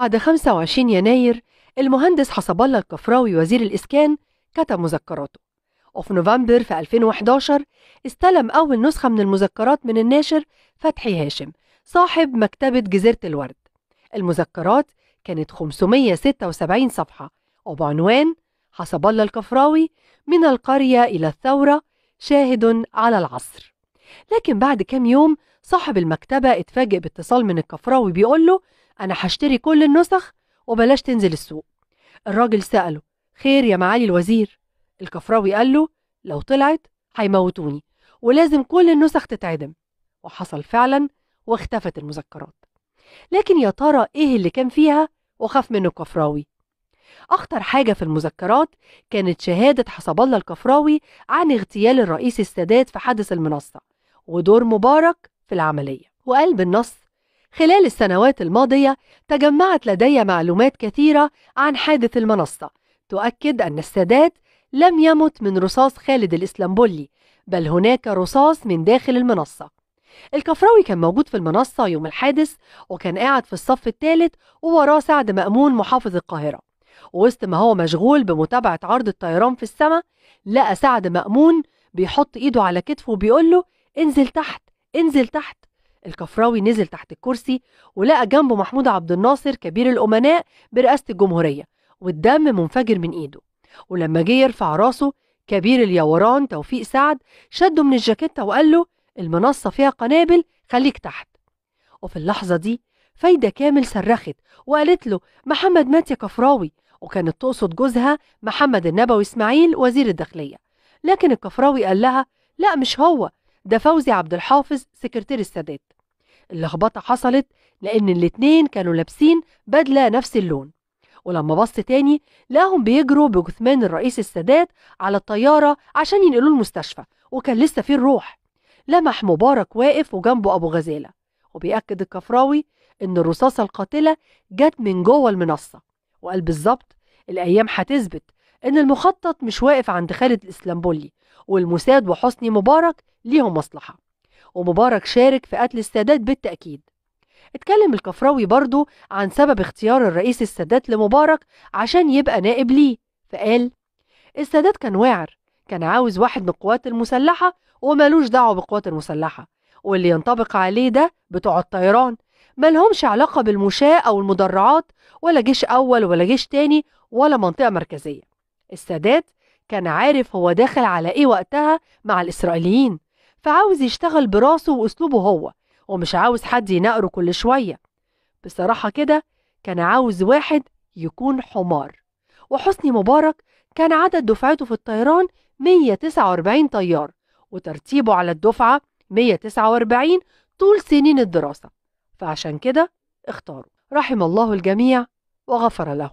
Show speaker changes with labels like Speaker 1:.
Speaker 1: بعد 25 يناير المهندس حسب الله الكفراوي وزير الإسكان كتب مذكراته وفي نوفمبر في 2011 استلم أول نسخة من المذكرات من الناشر فتحي هاشم صاحب مكتبة جزيرة الورد المذكرات كانت 576 صفحة وبعنوان حسب الله الكفراوي من القرية إلى الثورة شاهد على العصر لكن بعد كام يوم صاحب المكتبة اتفاجئ باتصال من الكفراوي بيقول له أنا هشتري كل النسخ وبلاش تنزل السوق الراجل سأله خير يا معالي الوزير الكفراوي قال له لو طلعت هيموتوني ولازم كل النسخ تتعدم وحصل فعلا واختفت المذكرات لكن يا ترى ايه اللي كان فيها وخاف منه الكفراوي اخطر حاجه في المذكرات كانت شهاده حسب الله الكفراوي عن اغتيال الرئيس السادات في حادث المنصه ودور مبارك في العملية وقال بالنص خلال السنوات الماضية تجمعت لدي معلومات كثيرة عن حادث المنصة تؤكد أن السادات لم يمت من رصاص خالد الإسلامبولي بل هناك رصاص من داخل المنصة الكفراوي كان موجود في المنصة يوم الحادث وكان قاعد في الصف الثالث ووراه سعد مأمون محافظ القاهرة ووسط ما هو مشغول بمتابعة عرض الطيران في السماء لقى سعد مأمون بيحط إيده على كتفه وبيقول له انزل تحت انزل تحت الكفراوي نزل تحت الكرسي ولقى جنبه محمود عبد الناصر كبير الأمناء برئاسة الجمهورية والدم منفجر من إيده ولما جه يرفع راسه كبير اليوران توفيق سعد شده من الجاكيتة وقال له المنصة فيها قنابل خليك تحت وفي اللحظة دي فايدة كامل صرخت وقالت له محمد مات يا كفراوي وكانت تقصد جوزها محمد النبوي إسماعيل وزير الداخلية لكن الكفراوي قال لها لا مش هو ده فوزي عبد الحافظ سكرتير السادات اللخبطة حصلت لأن الاتنين كانوا لابسين بدلة نفس اللون ولما بص تاني لقاهم بيجروا بجثمان الرئيس السادات على الطيارة عشان ينقلوه المستشفى وكان لسه فيه الروح لمح مبارك واقف وجنبه أبو غزالة وبيأكد الكفراوي إن الرصاصة القاتلة جت من جوه المنصة وقال بالظبط الأيام هتثبت إن المخطط مش واقف عند خالد الإسلامبولي والموساد وحسني مبارك ليهم مصلحة ومبارك شارك في قتل السادات بالتأكيد اتكلم الكفراوي برضو عن سبب اختيار الرئيس السادات لمبارك عشان يبقى نائب ليه فقال السادات كان واعر كان عاوز واحد من القوات المسلحة ومالوش دعوة بالقوات المسلحة واللي ينطبق عليه ده بتوع الطيران ملهمش علاقة بالمشاة أو المدرعات ولا جيش أول ولا جيش تاني ولا منطقة مركزية السادات كان عارف هو داخل على إيه وقتها مع الإسرائيليين فعاوز يشتغل براسه وأسلوبه هو ومش عاوز حد ينقره كل شوية بصراحة كده كان عاوز واحد يكون حمار وحسني مبارك كان عدد دفعته في الطيران 149 طيار وترتيبه على الدفعة 149 طول سنين الدراسة فعشان كده اختاروا رحم الله الجميع وغفر لهم